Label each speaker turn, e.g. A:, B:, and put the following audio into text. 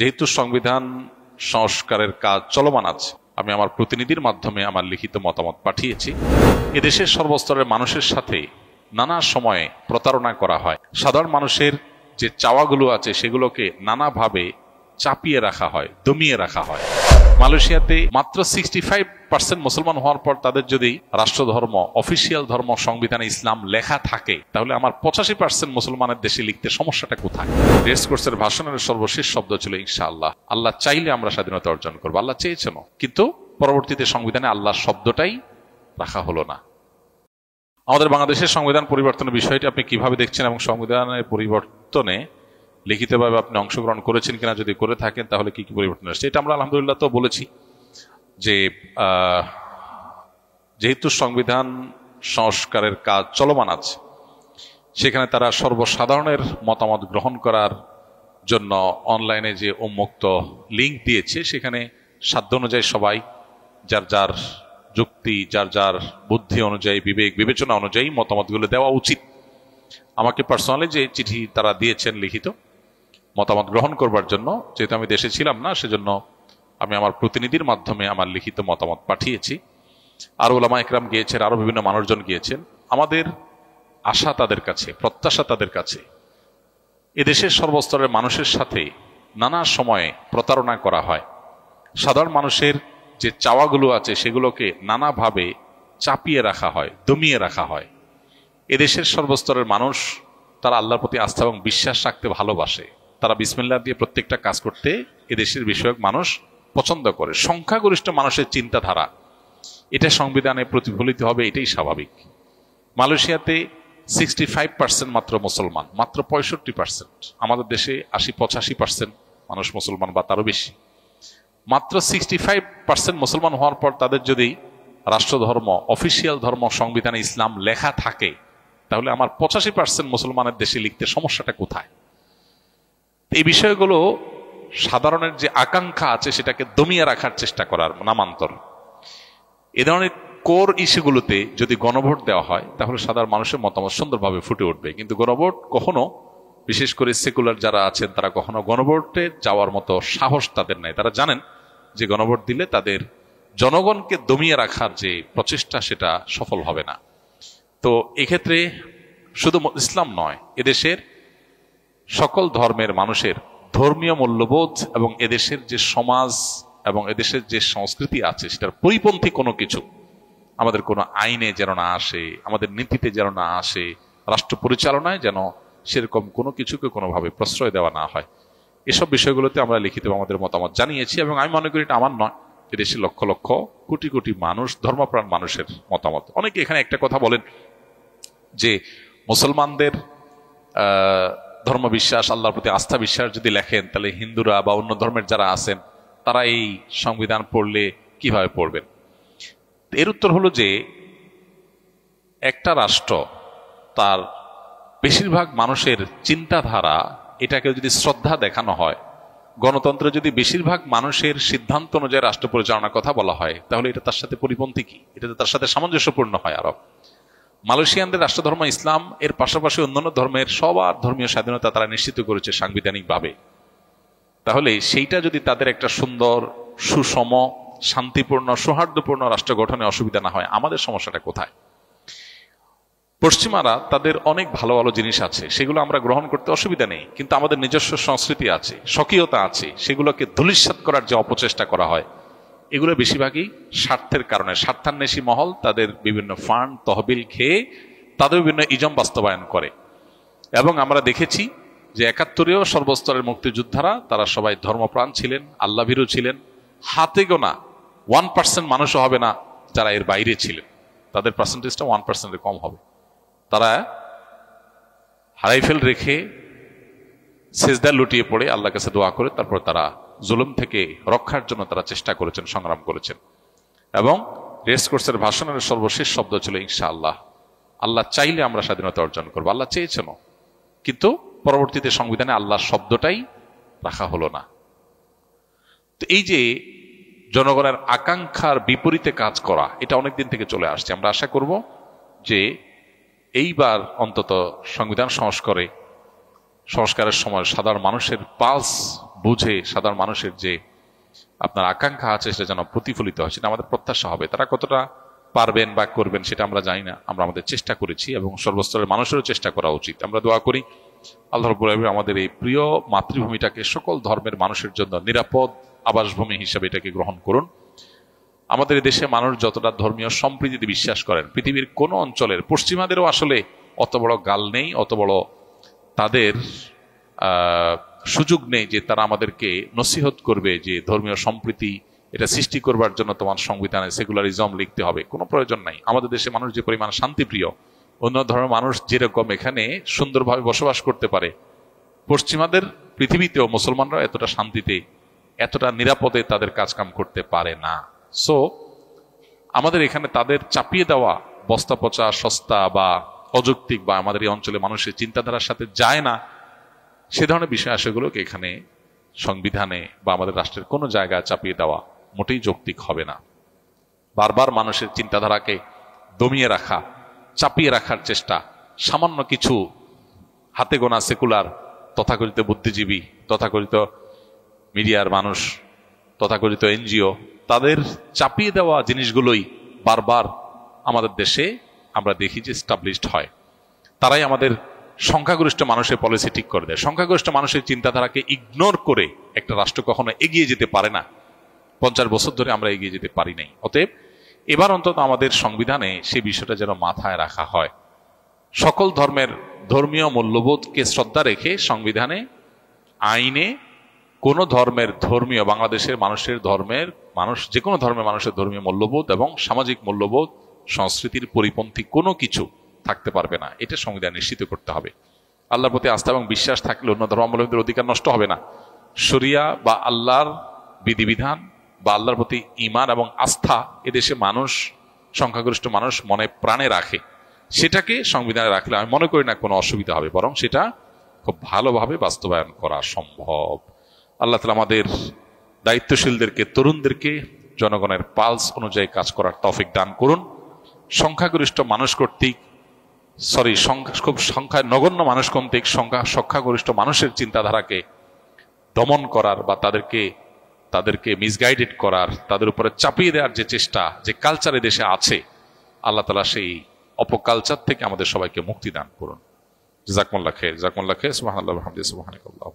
A: যেহেতু সংবিধান সংস্কারের কাজ চলমান আছে আমি আমার প্রতিনিধির মাধ্যমে আমার লিখিত মতামত পাঠিয়েছি এদেশের সর্বস্তরের মানুষের সাথে নানা সময়ে প্রতারণা করা হয় সাধারণ মানুষের যে চাওয়াগুলো আছে সেগুলোকে নানাভাবে চাপিয়ে রাখা হয় দমিয়ে রাখা হয় মালয়েশিয়াতে মাত্র সিক্সটি ফাইভ পার্সেন্ট মুসলমান হওয়ার পর তাদের যদি রাষ্ট্র ধর্ম অফিসিয়াল ধর্ম সংবিধানে ইসলাম লেখা থাকে তাহলে আমার পঁচাশি পার্সেন্ট মুসলমানের দেশে লিখতে সমস্যাটা কোথায় রেস কোর্সের ভাষণের সর্বশেষ শব্দ ছিল ইনশাআল্লাহ আল্লাহ চাইলে আমরা স্বাধীনতা অর্জন করবো আল্লাহ চেয়েছেন কিন্তু পরবর্তীতে সংবিধানে আল্লাহ শব্দটাই রাখা হলো না আমাদের বাংলাদেশের সংবিধান পরিবর্তনের বিষয়টি আপনি কিভাবে দেখছেন এবং সংবিধানের পরিবর্তনে লিখিতভাবে আপনি অংশগ্রহণ করেছেন কিনা যদি করে থাকেন তাহলে কি কি পরিবর্তন আসছে এটা আমরা আলহামদুলিল্লাহ তো বলেছি যে যেহেতু সংবিধান সংস্কারের কাজ চলমান আছে সেখানে তারা সর্বসাধারণের মতামত গ্রহণ করার জন্য অনলাইনে যে উন্মুক্ত লিঙ্ক দিয়েছে সেখানে সাধ্য অনুযায়ী সবাই যার যার যুক্তি যার যার বুদ্ধি অনুযায়ী বিবেক বিবেচনা অনুযায়ী মতামতগুলো দেওয়া উচিত আমাকে পার্সোনালি যে চিঠি তারা দিয়েছেন লিখিত মতামত গ্রহণ করবার জন্য যেহেতু আমি দেশে ছিলাম না সেজন্য আমি আমার প্রতিনিধির মাধ্যমে আমার লিখিত মতামত পাঠিয়েছি আর ওলামা একরাম গিয়েছেন আরও বিভিন্ন মানুষজন গিয়েছেন আমাদের আশা তাদের কাছে প্রত্যাশা তাদের কাছে এদেশের সর্বস্তরের মানুষের সাথে নানা সময়ে প্রতারণা করা হয় সাধারণ মানুষের যে চাওয়াগুলো আছে সেগুলোকে নানাভাবে চাপিয়ে রাখা হয় দমিয়ে রাখা হয় এদেশের সর্বস্তরের মানুষ তারা আল্লাহর প্রতি আস্থা এবং বিশ্বাস রাখতে ভালোবাসে তারা বিসমিল্লা দিয়ে প্রত্যেকটা কাজ করতে এদেশের বিষয়ক মানুষ পছন্দ করে সংখ্যাগরিষ্ঠ মানুষের চিন্তাধারা এটা সংবিধানে প্রতিফলিত হবে এটাই স্বাভাবিক মালয়েশিয়াতে সিক্সটি ফাইভ পার্সেন্ট মাত্র মুসলমান মাত্র পঁয়ষট্টি পার্সেন্ট আমাদের দেশে আশি পঁচাশি পার্সেন্ট মানুষ মুসলমান বা তারও বেশি মাত্র সিক্সটি ফাইভ পার্সেন্ট মুসলমান হওয়ার পর তাদের যদি রাষ্ট্রধর্ম অফিসিয়াল ধর্ম সংবিধানে ইসলাম লেখা থাকে তাহলে আমার পঁচাশি পার্সেন্ট মুসলমানের দেশে লিখতে সমস্যাটা কোথায় এই বিষয়গুলো সাধারণের যে আকাঙ্ক্ষা আছে সেটাকে দমিয়ে রাখার চেষ্টা করার নামান্তর এ ধরনের কোর ইস্যুগুলোতে যদি গণভোট দেওয়া হয় তাহলে সাধারণ মানুষের মতামত সুন্দরভাবে ফুটে উঠবে কিন্তু গণভোট কখনো বিশেষ করে সেকুলার যারা আছেন তারা কখনো গণভোটে যাওয়ার মতো সাহস তাদের নাই তারা জানেন যে গণভোট দিলে তাদের জনগণকে দমিয়ে রাখার যে প্রচেষ্টা সেটা সফল হবে না তো এক্ষেত্রে শুধু ইসলাম নয় এদেশের সকল ধর্মের মানুষের ধর্মীয় মূল্যবোধ এবং এদেশের যে সমাজ এবং এদেশের যে সংস্কৃতি আছে সেটার পরিপন্থী কোনো কিছু আমাদের কোনো আইনে যেন না আসে আমাদের নীতিতে যেন না আসে রাষ্ট্র পরিচালনায় যেন সেরকম কোনো কিছুকে কোনোভাবে প্রশ্রয় দেওয়া না হয় এসব বিষয়গুলোতে আমরা লিখিত আমাদের মতামত জানিয়েছি এবং আমি মনে করি এটা আমার নয় এদেশে লক্ষ লক্ষ কোটি কোটি মানুষ ধর্মপ্রাণ মানুষের মতামত অনেকে এখানে একটা কথা বলেন যে মুসলমানদের আহ ধর্ম বিশ্বাস আল্লাহর প্রতি আস্থা বিশ্বাস যদি লেখেন তাহলে হিন্দুরা বা অন্য ধর্মের যারা আছেন তারা এই সংবিধান পড়লে কিভাবে পড়বেন এর উত্তর হলো যে একটা রাষ্ট্র তার বেশিরভাগ মানুষের চিন্তাধারা এটাকে যদি শ্রদ্ধা দেখানো হয় গণতন্ত্র যদি বেশিরভাগ মানুষের সিদ্ধান্ত অনুযায়ী রাষ্ট্র পরিচালনার কথা বলা হয় তাহলে এটা তার সাথে পরিপন্থী কি এটা তার সাথে সামঞ্জস্যপূর্ণ হয় আরব মালয়েশিয়ানদের রাষ্ট্রধর্ম ইসলাম এর পাশাপাশি অন্যান্য ধর্মের সবার ধর্মীয় স্বাধীনতা তারা নিশ্চিত করেছে সাংবিধানিকভাবে তাহলে সেইটা যদি তাদের একটা সুন্দর সুষম শান্তিপূর্ণ সৌহার্দ্যপূর্ণ রাষ্ট্র গঠনে অসুবিধা না হয় আমাদের সমস্যাটা কোথায় পশ্চিমারা তাদের অনেক ভালো ভালো জিনিস আছে সেগুলো আমরা গ্রহণ করতে অসুবিধা নেই কিন্তু আমাদের নিজস্ব সংস্কৃতি আছে স্বকীয়তা আছে সেগুলোকে ধূলিসাত করার যে অপচেষ্টা করা হয় এগুলো বেশিরভাগই স্বার্থের কারণে স্বার্থান্বেষী মহল তাদের বিভিন্ন ফান্ড তহবিল খেয়ে তাদের বিভিন্ন ইজম বাস্তবায়ন করে এবং আমরা দেখেছি যে একাত্তরেও সর্বস্তরের মুক্তিযোদ্ধারা তারা সবাই ধর্মপ্রাণ ছিলেন আল্লাভীরু ছিলেন হাতে গোনা ওয়ান পার্সেন্ট মানুষও হবে না যারা এর বাইরে ছিলেন তাদের পার্সেন্টেজটা ওয়ান পার্সেন্টের কম হবে তারা হারাইফেল রেখে সেজদা লুটিয়ে পড়ে আল্লাহ কাছে দোয়া করে তারপর তারা জুলুম থেকে রক্ষার জন্য তারা চেষ্টা করেছেন সংগ্রাম করেছেন এবং রেস কোর্সের ভাষণের সর্বশেষ শব্দ ছিল ইনশাআল্লাহ আল্লাহ চাইলে আমরা স্বাধীনতা অর্জন করবো আল্লাহ চেয়েছেন কিন্তু পরবর্তীতে সংবিধানে আল্লাহ শব্দটাই রাখা হলো না তো এই যে জনগণের আকাঙ্ক্ষার বিপরীতে কাজ করা এটা অনেক দিন থেকে চলে আসছে আমরা আশা করব যে এইবার অন্তত সংবিধান সংস্কারে সংস্কারের সময় সাধারণ মানুষের পালস বুঝে সাধারণ মানুষের যে আপনার আকাঙ্ক্ষা আছে সেটা যেন প্রতিফলিত হয় সেটা আমাদের প্রত্যাশা হবে তারা কতটা পারবেন বা করবেন সেটা আমরা জানি না আমরা আমাদের চেষ্টা করেছি এবং সর্বস্তরের মানুষেরও চেষ্টা করা উচিত আমরা দোয়া করি আল্লাহ আমাদের এই প্রিয় মাতৃভূমিটাকে সকল ধর্মের মানুষের জন্য নিরাপদ আবাসভূমি হিসাবে এটাকে গ্রহণ করুন আমাদের দেশে মানুষ যতটা ধর্মীয় সম্প্রীতিতে বিশ্বাস করেন পৃথিবীর কোনো অঞ্চলের পশ্চিমাদেরও আসলে অত বড় গাল নেই অত বড় তাদের সুযোগ নেই যে তারা আমাদেরকে নসিহত করবে যে ধর্মীয় সম্প্রীতি এটা সৃষ্টি করবার জন্য তোমার সংবিধানে সেকুলারিজম লিখতে হবে কোনো প্রয়োজন নাই আমাদের দেশে মানুষ যে পরিমাণ শান্তিপ্রিয় অন্য ধর্মের মানুষ যেরকম এখানে সুন্দরভাবে বসবাস করতে পারে পশ্চিমাদের পৃথিবীতেও মুসলমানরা এতটা শান্তিতে এতটা নিরাপদে তাদের কাজকাম করতে পারে না সো আমাদের এখানে তাদের চাপিয়ে দেওয়া বস্তা পচা সস্তা বা অযৌক্তিক বা আমাদের এই অঞ্চলে মানুষের চিন্তাধারার সাথে যায় না সে ধরনের বিষয় আশাগুলোকে এখানে সংবিধানে বা আমাদের রাষ্ট্রের কোনো জায়গায় চাপিয়ে দেওয়া মোটেই যৌক্তিক হবে না বারবার মানুষের চিন্তাধারাকে দমিয়ে রাখা চাপিয়ে রাখার চেষ্টা সামান্য কিছু হাতে গোনা সেকুলার তথাকথিত বুদ্ধিজীবী তথাকথিত মিডিয়ার মানুষ তথাকথিত এনজিও তাদের চাপিয়ে দেওয়া জিনিসগুলোই বারবার আমাদের দেশে আমরা দেখি যে স্টাবলিশড হয় তারাই আমাদের সংখ্যাগরিষ্ঠ মানুষের পলিসি ঠিক করে দেয় সংখ্যাগরিষ্ঠ মানুষের চিন্তাধারাকে ইগনোর করে একটা রাষ্ট্র কখনো এগিয়ে যেতে পারে না পঞ্চাশ বছর ধরে আমরা এগিয়ে যেতে পারি নাই অতএব এবার অন্তত আমাদের সংবিধানে সে বিষয়টা যেন মাথায় রাখা হয় সকল ধর্মের ধর্মীয় মূল্যবোধকে শ্রদ্ধা রেখে সংবিধানে আইনে কোন ধর্মের ধর্মীয় বাংলাদেশের মানুষের ধর্মের মানুষ যে কোনো ধর্মের মানুষের ধর্মীয় মূল্যবোধ এবং সামাজিক মূল্যবোধ সংস্কৃতির পরিপন্থী কোনো কিছু থাকতে পারবে না এটা সংবিধান নিশ্চিত করতে হবে আল্লাহর প্রতি আস্থা এবং বিশ্বাস থাকলে অন্য ধর্মাবলম্বীদের অধিকার নষ্ট হবে না শরিয়া বা আল্লাহর বিধিবিধান বা আল্লাহর প্রতি ইমান এবং আস্থা এদেশে মানুষ সংখ্যাগরিষ্ঠ মানুষ মনে প্রাণে রাখে সেটাকে সংবিধানে রাখলে আমি মনে করি না কোনো অসুবিধা হবে বরং সেটা খুব ভালোভাবে বাস্তবায়ন করা সম্ভব আল্লাহ তালা আমাদের দায়িত্বশীলদেরকে তরুণদেরকে জনগণের পালস অনুযায়ী কাজ করার তফিক দান করুন সংখ্যাগরিষ্ঠ মানুষ কর্তৃক সরি সংখ্যা খুব সংখ্যায় নগণ্য মানুষকন্ত্রিক সংখ্যা সংখ্যাগরিষ্ঠ মানুষের চিন্তাধারাকে দমন করার বা তাদেরকে তাদেরকে মিসগাইডেড করার তাদের উপরে চাপিয়ে দেওয়ার যে চেষ্টা যে কালচার দেশে আছে আল্লাহ তালা সেই অপকালচার থেকে আমাদের সবাইকে মুক্তি দান করুন জাকমুল্লা খে জাকমুল্লা খে সুহান আল্লাহ